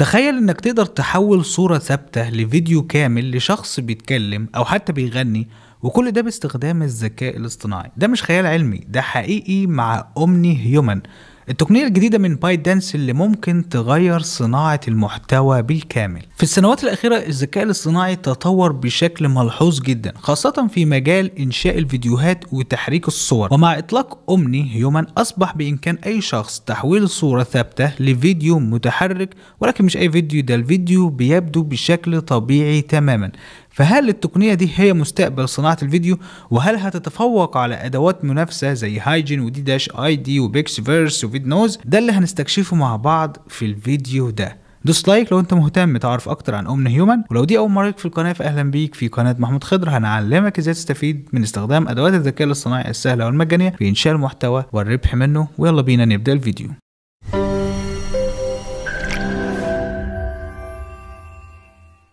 تخيل انك تقدر تحول صورة ثابتة لفيديو كامل لشخص بيتكلم او حتى بيغني وكل ده باستخدام الذكاء الاصطناعي ده مش خيال علمي ده حقيقي مع أمني هيومن التقنية الجديدة من بايت دانس اللي ممكن تغير صناعة المحتوى بالكامل في السنوات الأخيرة الذكاء الاصطناعي تطور بشكل ملحوظ جدا خاصة في مجال إنشاء الفيديوهات وتحريك الصور ومع إطلاق أمني هيومن أصبح بإمكان أي شخص تحويل صورة ثابتة لفيديو متحرك ولكن مش أي فيديو ده الفيديو بيبدو بشكل طبيعي تماما فهل التقنية دي هي مستقبل صناعة الفيديو وهل هتتفوق على أدوات منافسة زي هايجين ودي داش اي دي وبيكس فيرس وفيد نوز ده اللي هنستكشفه مع بعض في الفيديو ده دوس لايك لو انت مهتم تعرف اكتر عن امن هيومن ولو دي اول مره ليك في القناه فاهلا بيك في قناه محمود خضر هنعلمك ازاي تستفيد من استخدام ادوات الذكاء الاصطناعي السهله والمجانيه في انشاء المحتوى والربح منه ويلا بينا نبدا الفيديو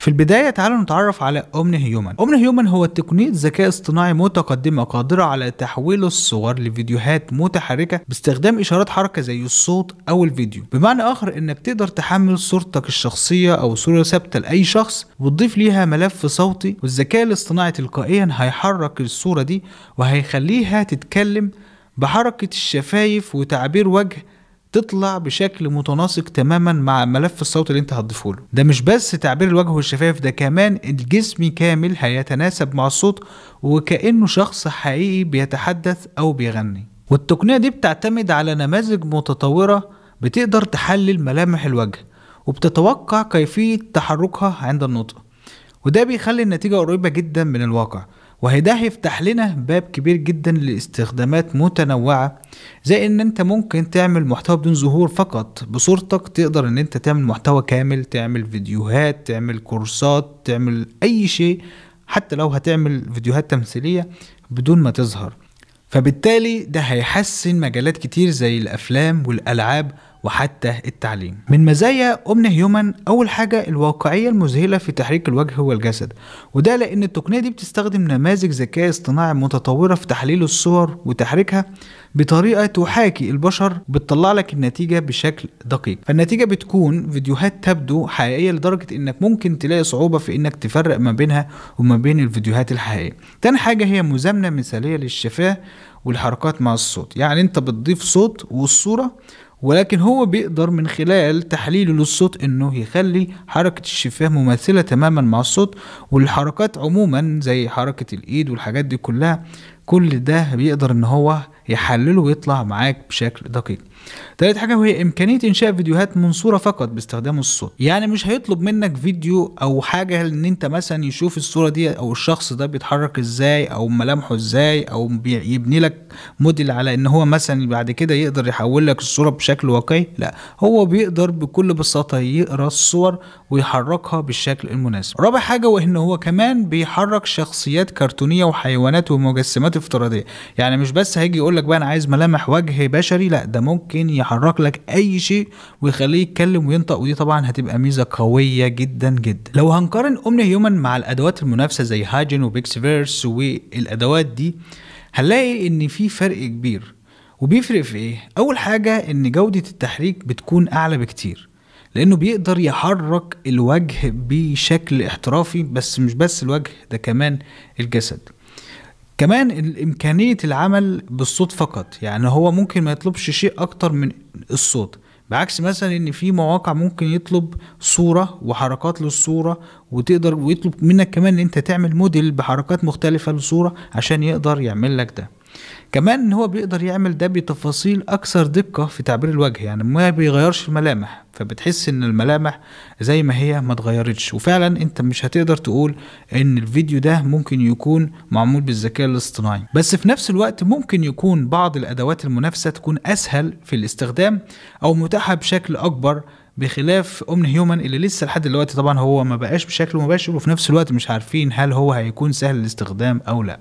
في البداية تعالوا نتعرف على أومني هيومن أومني هيومن هو تقنية ذكاء اصطناعي متقدمة قادرة على تحويل الصور لفيديوهات متحركة باستخدام إشارات حركة زي الصوت أو الفيديو بمعنى آخر إنك تقدر تحمل صورتك الشخصية أو صورة ثابتة لأي شخص وتضيف ليها ملف صوتي والذكاء الاصطناعي تلقائيا هيحرك الصورة دي وهيخليها تتكلم بحركة الشفايف وتعبير وجه تطلع بشكل متناسق تماما مع ملف الصوت اللي انت هتضيفه له ده مش بس تعبير الوجه والشفايف ده كمان الجسم كامل هيتناسب مع الصوت وكأنه شخص حقيقي بيتحدث أو بيغني والتقنية دي بتعتمد على نماذج متطورة بتقدر تحلل ملامح الوجه وبتتوقع كيفية تحركها عند النطق وده بيخلي النتيجة قريبة جدا من الواقع ده هيفتح لنا باب كبير جدا لاستخدامات متنوعة زي ان انت ممكن تعمل محتوى بدون ظهور فقط بصورتك تقدر ان انت تعمل محتوى كامل تعمل فيديوهات تعمل كورسات تعمل اي شيء حتى لو هتعمل فيديوهات تمثيلية بدون ما تظهر فبالتالي ده هيحسن مجالات كتير زي الافلام والالعاب وحتى التعليم من مزايا أمن هيومن أول حاجة الواقعية المذهلة في تحريك الوجه والجسد وده لأن التقنية دي بتستخدم نماذج ذكاء اصطناعي متطورة في تحليل الصور وتحريكها بطريقة تحاكي البشر بتطلع لك النتيجة بشكل دقيق فالنتيجة بتكون فيديوهات تبدو حقيقية لدرجة انك ممكن تلاقي صعوبة في انك تفرق ما بينها وما بين الفيديوهات الحقيقية تاني حاجة هي مزامنة مثالية للشفاه والحركات مع الصوت يعني انت بتضيف صوت والصورة ولكن هو بيقدر من خلال تحليله للصوت انه يخلي حركة الشفاه مماثلة تماما مع الصوت والحركات عموما زي حركة الايد والحاجات دي كلها كل ده بيقدر ان هو يحلله ويطلع معاك بشكل دقيق تالت حاجه وهي امكانيه انشاء فيديوهات من صوره فقط باستخدام الصوت يعني مش هيطلب منك فيديو او حاجه ان انت مثلا يشوف الصوره دي او الشخص ده بيتحرك ازاي او ملامحه ازاي او يبني لك موديل على ان هو مثلا بعد كده يقدر يحول لك الصوره بشكل واقعي لا هو بيقدر بكل بساطه يقرا الصور ويحركها بالشكل المناسب رابع حاجه وان هو كمان بيحرك شخصيات كرتونيه وحيوانات ومجسمات افتراضيه يعني مش بس هيجي يقول لك بقى انا عايز ملامح وجه بشري لا ده ممكن ممكن يحرك لك اي شيء ويخليه يتكلم وينطق ودي طبعا هتبقى ميزه قويه جدا جدا لو هنقارن اومني هيومن مع الادوات المنافسه زي هاجن وبيكس فيرس والادوات دي هنلاقي ان في فرق كبير وبيفرق في ايه اول حاجه ان جوده التحريك بتكون اعلى بكتير لانه بيقدر يحرك الوجه بشكل احترافي بس مش بس الوجه ده كمان الجسد كمان إمكانية العمل بالصوت فقط يعني هو ممكن ما يطلبش شيء أكتر من الصوت بعكس مثلا ان في مواقع ممكن يطلب صوره وحركات للصوره وتقدر ويطلب منك كمان ان انت تعمل موديل بحركات مختلفه للصوره عشان يقدر يعمل لك ده كمان هو بيقدر يعمل ده بتفاصيل اكثر دقه في تعبير الوجه يعني ما بيغيرش الملامح فبتحس ان الملامح زي ما هي ما اتغيرتش وفعلا انت مش هتقدر تقول ان الفيديو ده ممكن يكون معمول بالذكاء الاصطناعي بس في نفس الوقت ممكن يكون بعض الادوات المنافسه تكون اسهل في الاستخدام او متاحه بشكل اكبر بخلاف امن هيومن اللي لسه لحد دلوقتي طبعا هو ما بقاش بشكل مباشر وفي نفس الوقت مش عارفين هل هو هيكون سهل الاستخدام او لا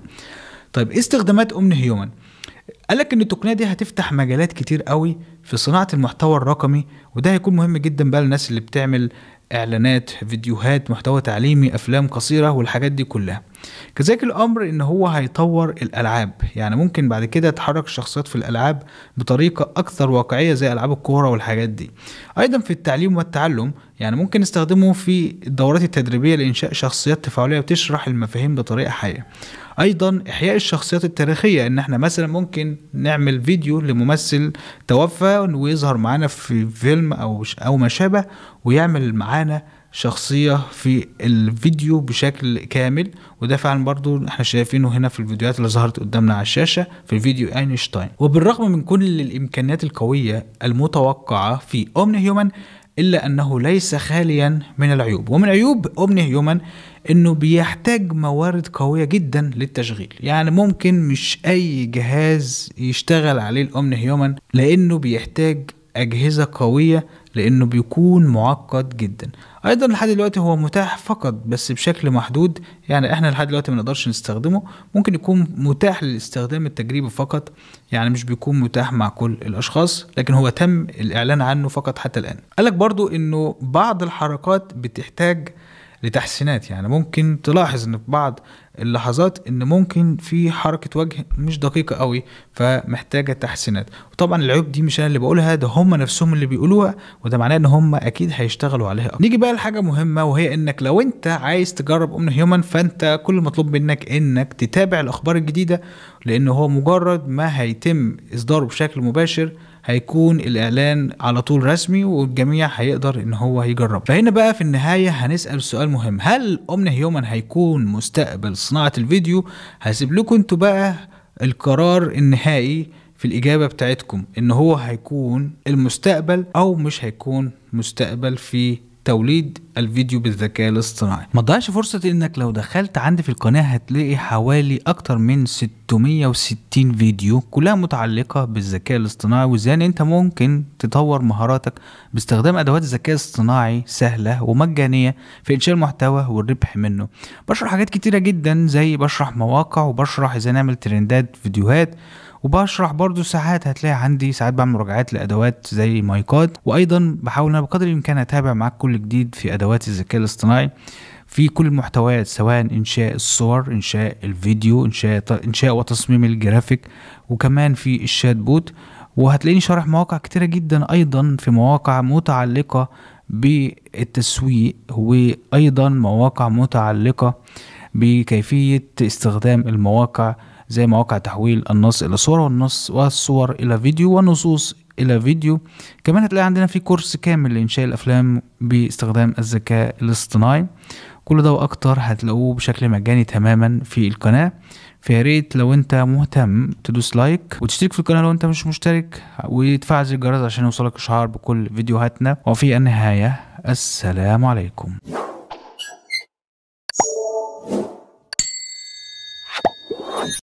طيب ايه استخدامات امن هيومن قال لك ان التقنيه دي هتفتح مجالات كتير قوي في صناعه المحتوى الرقمي وده هيكون مهم جدا بقى للناس اللي بتعمل اعلانات فيديوهات محتوى تعليمي افلام قصيره والحاجات دي كلها كذلك الامر ان هو هيطور الالعاب يعني ممكن بعد كده تحرك الشخصيات في الالعاب بطريقه اكثر واقعيه زي العاب الكوره والحاجات دي ايضا في التعليم والتعلم يعني ممكن نستخدمه في الدورات التدريبيه لانشاء شخصيات تفاعليه وتشرح المفاهيم بطريقه حيه ايضا احياء الشخصيات التاريخيه ان احنا مثلا ممكن نعمل فيديو لممثل توفى ويظهر معانا في فيلم او او ما شابه ويعمل معانا شخصية في الفيديو بشكل كامل وده فعلا برضو احنا شايفينه هنا في الفيديوهات اللي ظهرت قدامنا على الشاشة في فيديو اينشتاين وبالرغم من كل الامكانيات القوية المتوقعة في اومني هيومن الا انه ليس خاليا من العيوب ومن عيوب اومني هيومن انه بيحتاج موارد قويه جدا للتشغيل يعني ممكن مش اي جهاز يشتغل عليه الاومني هيومن لانه بيحتاج اجهزه قويه لأنه بيكون معقد جدا أيضا لحد دلوقتي هو متاح فقط بس بشكل محدود يعني إحنا لحد دلوقتي منقدرش نستخدمه ممكن يكون متاح للاستخدام التجريبي فقط يعني مش بيكون متاح مع كل الأشخاص لكن هو تم الإعلان عنه فقط حتى الآن قالك برضو إنه بعض الحركات بتحتاج لتحسينات يعني ممكن تلاحظ ان في بعض اللحظات ان ممكن في حركه وجه مش دقيقه قوي فمحتاجه تحسينات وطبعا العيوب دي مش انا اللي بقولها ده هم نفسهم اللي بيقولوها وده معناه ان هم اكيد هيشتغلوا عليها أكتر. نيجي بقى لحاجه مهمه وهي انك لو انت عايز تجرب امن هيومن فانت كل المطلوب منك انك تتابع الاخبار الجديده لان هو مجرد ما هيتم اصداره بشكل مباشر هيكون الاعلان على طول رسمي والجميع هيقدر ان هو يجرب فهنا بقى في النهايه هنسال سؤال مهم هل امن هيومن هيكون مستقبل صناعه الفيديو هسيب لكم انتوا بقى القرار النهائي في الإجابة بتاعتكم إن هو هيكون المستقبل أو مش هيكون مستقبل في توليد الفيديو بالذكاء الاصطناعي ما تضيعش فرصة انك لو دخلت عندي في القناة هتلاقي حوالي اكتر من 660 فيديو كلها متعلقة بالذكاء الاصطناعي وازاي انت ممكن تطور مهاراتك باستخدام ادوات الذكاء الاصطناعي سهلة ومجانية في انشاء المحتوى والربح منه بشرح حاجات كتيرة جدا زي بشرح مواقع وبشرح ازاي نعمل ترندات فيديوهات وبشرح برضو ساعات هتلاقي عندي ساعات بعمل مراجعات لادوات زي مايكات وايضا بحاول انا بقدر الامكان اتابع معاك كل جديد في ادوات الذكاء الاصطناعي في كل المحتويات سواء انشاء الصور انشاء الفيديو انشاء انشاء وتصميم الجرافيك وكمان في الشات بوت وهتلاقيني شارح مواقع كتيرة جدا ايضا في مواقع متعلقة بالتسويق وايضا مواقع متعلقة بكيفية استخدام المواقع زي مواقع تحويل النص إلى صورة والنص والصور إلى فيديو والنصوص إلى فيديو كمان هتلاقي عندنا في كورس كامل لإنشاء الأفلام باستخدام الذكاء الاصطناعي كل ده وأكتر هتلاقوه بشكل مجاني تماما في القناة فيا ريت لو انت مهتم تدوس لايك وتشترك في القناه لو انت مش مشترك وتفعل زر الجرس عشان يوصلك اشعار بكل فيديوهاتنا وفي النهايه السلام عليكم